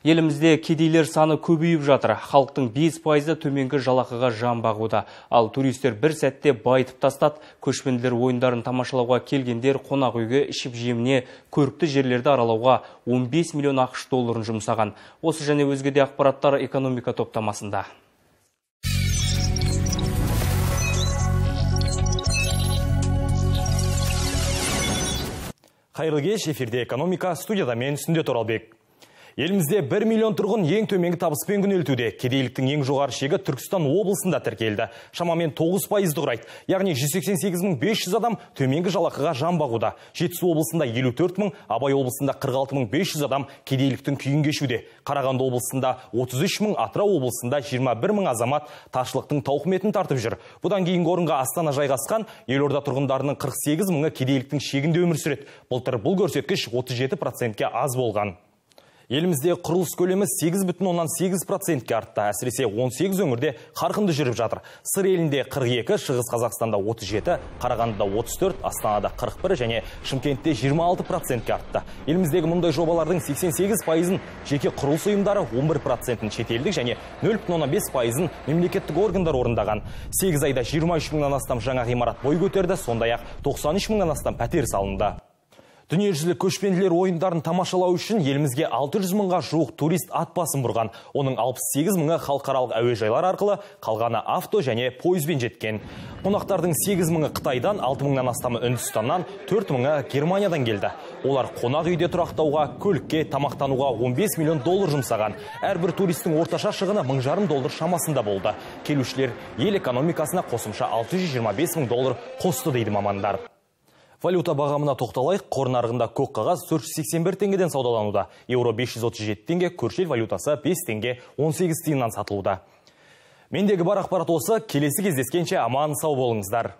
Елімізде кедейлер саны көбейіп жатыр. Халықтың 5 пайызы төменгі жалақыға жан бағуда. Ал туристер бір сәтте байтып тастат, көшпенділер ойындарын тамашалауға келгендер қонақ үйге ішіп жеміне көрікті жерлерді аралауға 15 миллион ақш долларын жұмсаған. Осы және өзгеде ақпараттар экономика топтамасында. Қайырлы кеш, эфирде экономика, студияда мен Сүнде Торалбек. Елімізде 1 миллион тұрғын ең төменгі табыспен өлтуде. Кедейліктің ең жоғары шегі Түркістан облысында тіркелді. Шамамен 9 пайызды құрайды. Яғни 188500 адам төменгі жалақыға жан бағуда. Жетісу облысында 54 Абай облысында 46500 адам кедейліктің күйін кешуде. Қарағанды облысында 33 Атырау облысында 21 азамат таршылықтың тауқыметін тартып жүр. Бұдан кейін орынға Астана жайғасқан елорда тұрғындарының 48 ы кедейліктің шегінде өмір сүреді. Былтыр бұл көрсеткіш 37 ке аз болған елімізде құрылыс көлемі 8,8%-ке артты. Әсіресе 18 өңірде қарқынды жүріп жатыр. Сыр елінде 42, шығыз Қазақстанда 37, Қарағандыда 34, Астанада 41 және Шымкентте 26%-ке артты. Еліміздегі мұндай жобалардың 88%-ын жеке құрылыс ұйымдары 11 ын шетелдік және 0,5%-ын мемлекеттік органдар орындаған. 8 айда 23 мыңнан астам жаңа ғимарат бой көтерді, сондай ақ 93 мыңнан астам пәтер салынды. Дүниежүзілік көшпенділер ойындарын тамашалау үшін елімізге 600 мыңға жуық турист ат басын бұрған. Оның 68 мыңы халықаралық әуежайлар арқылы, қалғаны авто және пойызбен жеткен. Қонақтардың 8 мыңы Қытайдан, 6 мыңнан астамы Үндістаннан, 4 мыңы Германиядан келді. Олар қонақ үйде тұрақтауға, көлікке, тамақтануға 15 миллион доллар жұмсаған. Әрбір туристің орташа шығыны мың жарым доллар шамасында болды. Келушілер ел экономикасына қосымша 625 мың доллар қосты дейді мамандар. Валюта бағамына тоқталайық, қор нарығында көк қағаз 481 теңгеден саудалануда. Евро 537 теңге, көршел валютасы 5 теңге 18 тиыннан сатылуда. Мендегі бар ақпарат осы, келесі кездескенше аман сау болыңыздар.